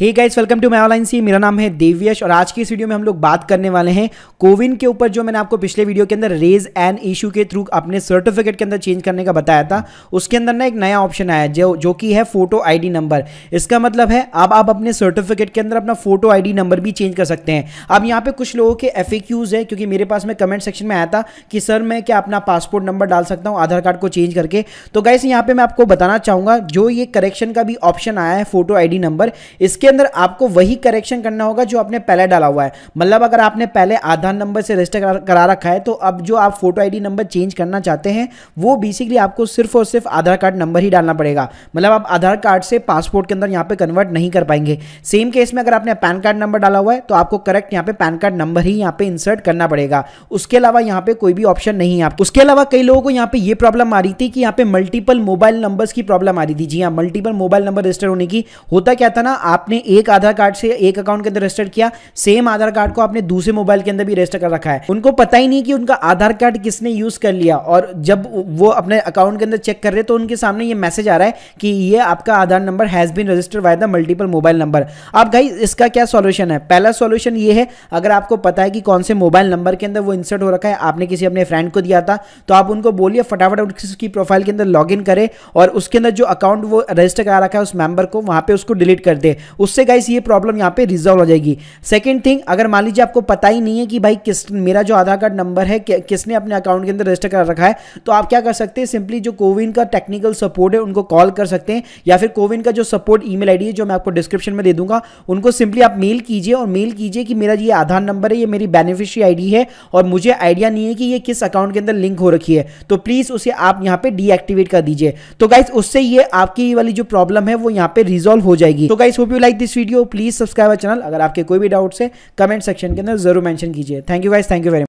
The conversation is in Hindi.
hey guys welcome to my online C मेरा नाम है देवयश और आज की इस वीडियो में हम लोग बात करने वाले हैं कोविन के ऊपर जो मैंने आपको पिछले वीडियो के अंदर रेज एन इशू के थ्रू अपने सर्टिफिकेट के अंदर चेंज करने का बताया था उसके अंदर ना एक नया ऑप्शन आया जो जो कि है फोटो आईडी नंबर इसका मतलब है अब आप अपने सर्टिफिकेट के अंदर अपना फोटो आई नंबर भी चेंज कर सकते हैं अब यहाँ पे कुछ लोगों के एफ है क्योंकि मेरे पास में कमेंट सेक्शन में आया था कि सर मैं क्या अपना पासपोर्ट नंबर डाल सकता हूँ आधार कार्ड को चेंज करके तो गाइस यहाँ पे मैं आपको बताना चाहूँगा जो ये करेक्शन का भी ऑप्शन आया है फोटो आई नंबर इसके उसके अंदर आपको वही करेक्शन करना होगा जो आपने पहले डाला हुआ है मतलब अगर आपने पहले आधार नंबर से रजिस्टर करा रखा है तो अब जो आप फोटो आईडी नंबर चेंज करना चाहते हैं वो बेसिकली आपको सिर्फ और सिर्फ आधार कार्ड नंबर ही डालना पड़ेगा मतलब आप आधार कार्ड से पासपोर्ट के अंदर यहाँ पे कन्वर्ट नहीं कर पाएंगे सेम केस में अगर आपने पैन कार्ड नंबर डाला हुआ है तो आपको करेक्ट यहाँ पे पैन कार्ड नंबर ही यहाँ पे इंसर्ट करना पड़ेगा उसके अलावा यहाँ पे कोई भी ऑप्शन नहीं है उसके अलावा कई लोगों को यहाँ पे ये प्रॉब्लम आ रही थी कि यहाँ पे मल्टीपल मोबाइल नंबर्स की प्रॉब्लम आ रही थी जी हाँ मल्टीपल मोबाइल नंबर रजिस्टर होने की होता क्या था ना आपने आपने एक आधार कार्ड से एक अकाउंट के अंदर रजिस्टर किया सेम आधार कार्ड को आपने दूसरे मोबाइल के अंदर भी रजिस्टर कर रखा है उनको पता ही नहीं कि उनका आधार कार्ड किसने यूज कर लिया और जब वो अपने अकाउंट के अंदर चेक कर रहे तो उनके सामने ये मैसेज आ रहा है कि ये आपका Aadhaar number has been registered by the multiple mobile number अब भाई इसका क्या सोल्यूशन है पहला सोल्यूशन ये है अगर आपको पता है कि कौन से मोबाइल नंबर के अंदर वो इंसर्ट हो रखा है आपने किसी अपने फ्रेंड को दिया था तो आप उनको बोलिए फटाफट उसकी प्रोफाइल के अंदर लॉग करें और उसके अंदर जो अकाउंट वो रजिस्टर करा रखा है उस मेंबर को वहां पे उसको डिलीट कर दे उससे गाइस ये प्रॉब्लम यहाँ पे रिजॉल्व हो जाएगी सेकंड थिंग अगर मान लीजिए आपको पता ही नहीं है कि भाई किस मेरा जो आधार कार्ड नंबर है कि, किसने अपने अकाउंट के अंदर रजिस्टर कर रखा है तो आप क्या कर सकते हैं सिंपली जो कोविन का टेक्निकल सपोर्ट है उनको कॉल कर सकते हैं या फिर कोविन का जो सपोर्ट ई मेल है जो मैं आपको डिस्क्रिप्शन में दे दूंगा उनको सिंपली आप मेल कीजिए और मेल कीजिए कि मेरा ये आधार नंबर है ये मेरी बेनिफिशरी आई है और मुझे आइडिया नहीं है कि ये किस अकाउंट के अंदर लिंक हो रखी है तो प्लीज़ उसे आप यहाँ पे डीएक्टिवेट कर दीजिए तो गाइस उससे ये आपकी वाली जो प्रॉब्लम है वो यहाँ पे रिजॉल्व हो जाएगी तो guys hope you like like this video please subscribe our channel अगर आपके कोई भी डाउट्स है कमेंट सेक्शन के अंदर जरूर मैंशन कीजिए thank you guys thank you very